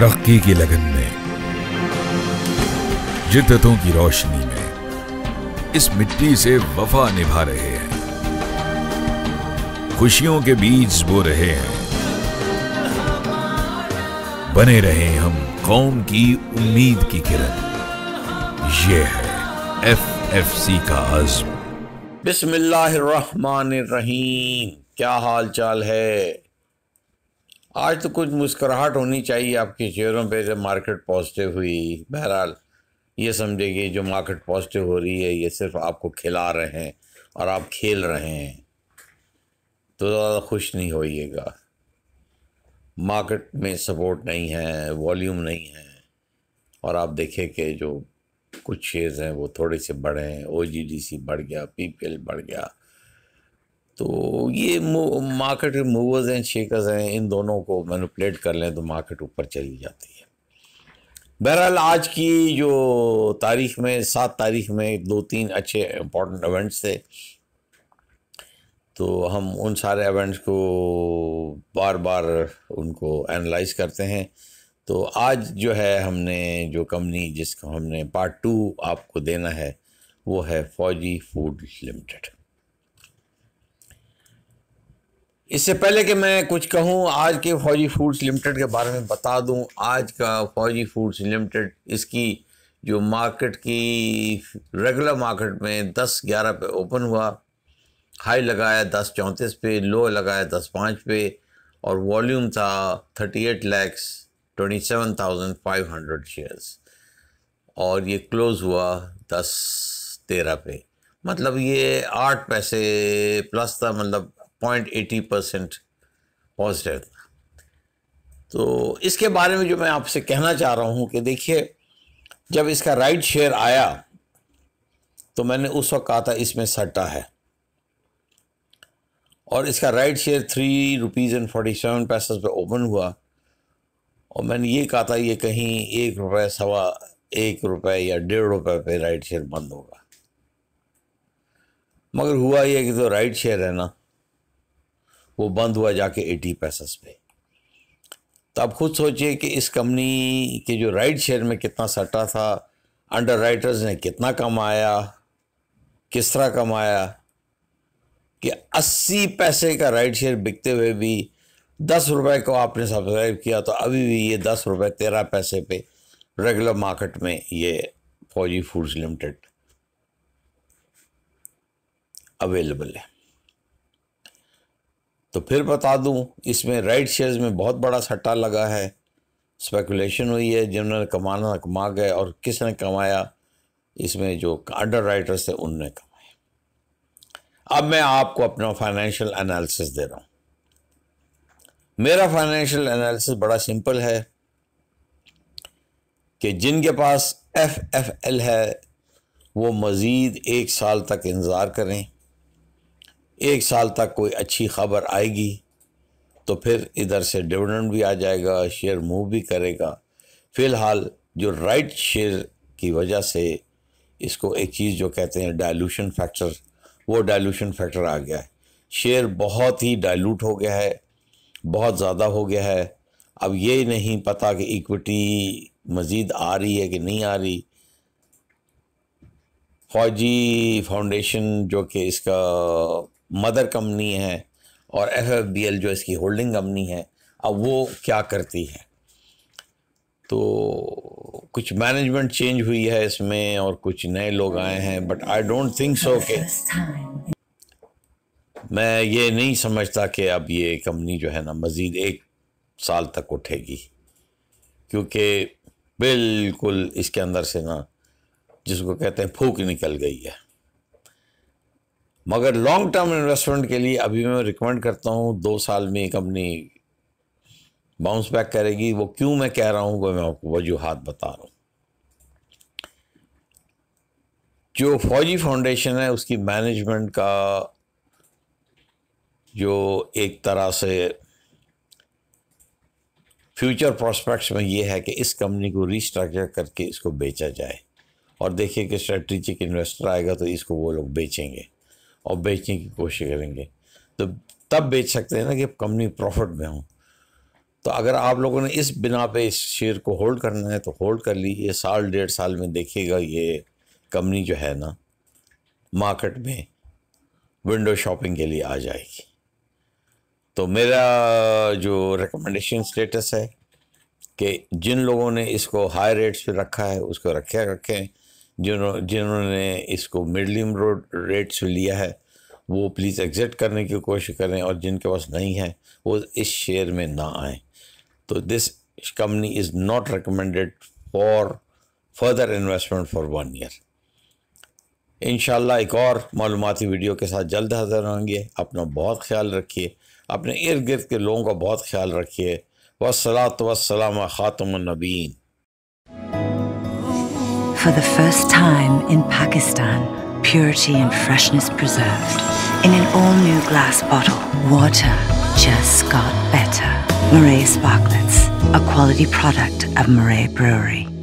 तरक्की की लगन में जिद्दतों की रोशनी में इस मिट्टी से वफा निभा रहे हैं खुशियों के बीज बो रहे हैं बने रहे हम कौम की उम्मीद की किरण ये है एफ एफ सी का आजम बिस्मिल्लाहिर्रहमानिर्रहीम क्या हाल चाल है आज तो कुछ मुस्कुराहट होनी चाहिए आपके शेयरों पे जब मार्केट पॉजिटिव हुई बहरहाल ये समझे कि जो मार्केट पॉजिटिव हो रही है ये सिर्फ आपको खिला रहे हैं और आप खेल रहे हैं तो ज़्यादा खुश नहीं होइएगा मार्केट में सपोर्ट नहीं है वॉल्यूम नहीं है और आप देखें कि जो कुछ शेयर्स हैं वो थोड़े से बढ़े हैं ओ जी डी सी बढ़ गया पी पी एल बढ़ गया तो ये मार्केट के मूवर्स एंड शेकर्स हैं इन दोनों को मैनुपलेट कर लें तो मार्केट ऊपर चली जाती है बहरहाल आज की जो तारीख में सात तारीख में दो तीन अच्छे इम्पोर्टेंट इवेंट्स थे तो हम उन सारे इवेंट्स को बार बार उनको एनालाइज करते हैं तो आज जो है हमने जो कंपनी जिसको हमने पार्ट टू आपको देना है वो है फौजी फूड लिमिटेड इससे पहले कि मैं कुछ कहूं आज के फौजी फूड्स लिमिटेड के बारे में बता दूं आज का फौजी फूड्स लिमिटेड इसकी जो मार्केट की रेगुलर मार्केट में दस ग्यारह पे ओपन हुआ हाई लगाया दस चौंतीस पे लो लगाया दस पाँच पे और वॉल्यूम था thirty eight lakhs twenty seven thousand five hundred shares और ये क्लोज़ हुआ दस तेरह पे मतलब ये आठ पैसे प्लस था मतलब एटी परसेंट पॉजिटिव था तो इसके बारे में जो मैं आपसे कहना चाह रहा हूँ कि देखिए जब इसका राइट शेयर आया तो मैंने उस वक्त कहा था इसमें सट्टा है और इसका right share three rupees and forty seven paises पर ओपन हुआ और मैंने ये कहा था ये कहीं एक रुपये सवा एक रुपये या डेढ़ रुपये पे राइट शेयर बंद होगा मगर हुआ ये कि तो राइट शेयर है ना वो बंद हुआ जाके एटी पैसेस पे तो आप खुद सोचिए कि इस कंपनी के जो राइट शेयर में कितना सट्टा था अंडर राइटर्स ने कितना कमाया किस तरह कमाया कि अस्सी पैसे का राइट शेयर बिकते हुए भी दस रुपए को आपने सब्सक्राइब किया तो अभी भी ये दस रुपए तेरह पैसे पे रेगुलर मार्केट में ये फौजी फूड्स लिमिटेड अवेलेबल है तो फिर बता दूं इसमें राइट शेयर्स में बहुत बड़ा सट्टा लगा है स्पेकुलेशन हुई है जिन्होंने कमाना कमा गए और किसने कमाया इसमें जो अंडर राइटर्स थे उनने कमाया अब मैं आपको अपना फाइनेंशियल एनालिसिस दे रहा हूँ मेरा फाइनेंशियल एनालिसिस बड़ा सिंपल है कि जिनके पास एफ एफ एल है वो मज़ीद एक साल तक इंतज़ार करें एक साल तक कोई अच्छी खबर आएगी तो फिर इधर से डिविडेंड भी आ जाएगा शेयर मूव भी करेगा फ़िलहाल जो राइट शेयर की वजह से इसको एक चीज़ जो कहते हैं डाइल्यूशन फैक्टर वो डाइल्यूशन फैक्टर आ गया है शेयर बहुत ही डाइल्यूट हो गया है बहुत ज़्यादा हो गया है अब ये नहीं पता कि इक्विटी मज़ीद आ रही है कि नहीं आ रही फौजी फाउंडेशन जो कि इसका मदर कंपनी है और एफ जो इसकी होल्डिंग कंपनी है अब वो क्या करती है तो कुछ मैनेजमेंट चेंज हुई है इसमें और कुछ नए लोग आए हैं but I don't think so के मैं ये नहीं समझता कि अब ये कंपनी जो है ना मज़ीद एक साल तक उठेगी क्योंकि बिल्कुल इसके अंदर से ना जिसको कहते हैं फूक निकल गई है मगर लॉन्ग टर्म इन्वेस्टमेंट के लिए अभी मैं रिकमेंड करता हूँ दो साल में कंपनी बाउंस बैक करेगी वो क्यों मैं कह रहा हूँ वो मैं आपको वजूहत बता रहा हूँ जो फौजी फाउंडेशन है उसकी मैनेजमेंट का जो एक तरह से फ्यूचर प्रॉस्पेक्ट्स में ये है कि इस कंपनी को रिस्ट्रक्चर करके इसको बेचा जाए और देखिए कि स्ट्रेटजिक इन्वेस्टर आएगा तो इसको वो लोग बेचेंगे और बेचने की कोशिश करेंगे तो तब बेच सकते हैं ना कि कंपनी प्रॉफिट में हो तो अगर आप लोगों ने इस बिना पे इस शेयर को होल्ड करना है तो होल्ड कर लीजिए साल डेढ़ साल में देखिएगा ये कंपनी जो है ना मार्केट में विंडो शॉपिंग के लिए आ जाएगी तो मेरा जो रिकमेंडेशन स्टेटस है कि जिन लोगों ने इसको हाई रेट्स पर रखा है उसको रखे रखें जिन्हों जिन्होंने इसको मिडलिम रोड रेट से लिया है वो प्लीज़ एग्ज़िट करने की कोशिश करें और जिनके पास नहीं है वो इस शेयर में ना आए तो this company is not recommended for further investment for one year in एक और मालूमती वीडियो के साथ जल्द हाजिर होंगे अपना बहुत ख्याल रखिए अपने इर्द गिर्द के लोगों का बहुत ख्याल रखिए वसलात वसलाम ख़ातमनबीन For the first time in Pakistan, purity and freshness preserved. In an all-new glass bottle, water just got better. Murray Sparklets, a quality product of Murray Brewery.